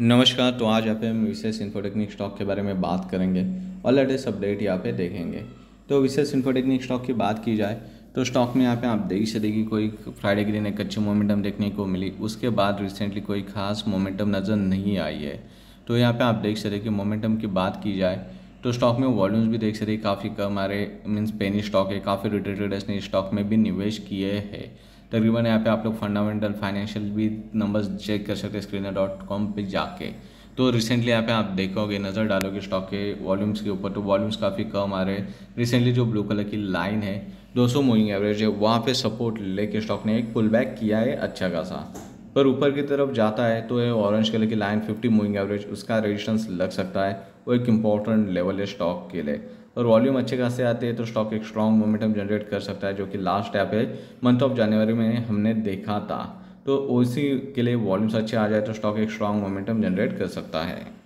नमस्कार तो आज यहाँ पे हम विशेष इन्फोटेक्निक स्टॉक के बारे में बात करेंगे और लेटेस्ट अपडेट यहाँ पे देखेंगे तो विशेष इन्फोटेक्निक स्टॉक की बात की जाए तो स्टॉक में यहाँ पे आप देख से देखिए कोई फ्राइडे के दिन एक अच्छी मोमेंटम देखने को मिली उसके बाद रिसेंटली कोई खास मोमेंटम नज़र नहीं आई है तो यहाँ पर आप देख सकते कि मोमेंटम की बात की जाए तो स्टॉक में वॉल्यूम्स भी देख सकते काफ़ी कम आ रहे मीन्स पेनी स्टॉक है काफ़ी रिटेटेड इस स्टॉक में भी निवेश किए हैं तकरीबन यहाँ पे आप लोग फंडामेंटल फाइनेंशियल भी नंबर्स चेक कर सकते हैं स्क्रीनर डॉट कॉम पर जाके तो रिसेंटली यहाँ पे आप देखोगे नज़र डालोगे स्टॉक के वॉल्यूम्स के ऊपर तो वॉल्यूम्स काफ़ी कम आ रहे हैं रिसेंटली जो ब्लू कलर की लाइन है 200 मूविंग एवरेज है वहाँ पे सपोर्ट लेके स्टॉक ने एक पुल बैक किया है अच्छा खासा पर ऊपर की तरफ जाता है तो ये ऑरेंज कलर की लाइन 50 मूविंग एवरेज उसका रेजिस्टेंस लग सकता है वो एक इम्पॉर्टेंट लेवल है स्टॉक के लिए और वॉल्यूम अच्छे खासे आते हैं तो स्टॉक एक स्ट्रॉन्ग मोमेंटम जनरेट कर सकता है जो कि लास्ट ऐप है मंथ ऑफ जनवरी में हमने देखा था तो उसी के लिए वॉल्यूम्स अच्छे आ जाए तो स्टॉक एक स्ट्रॉन्ग मोमेंटम जनरेट कर सकता है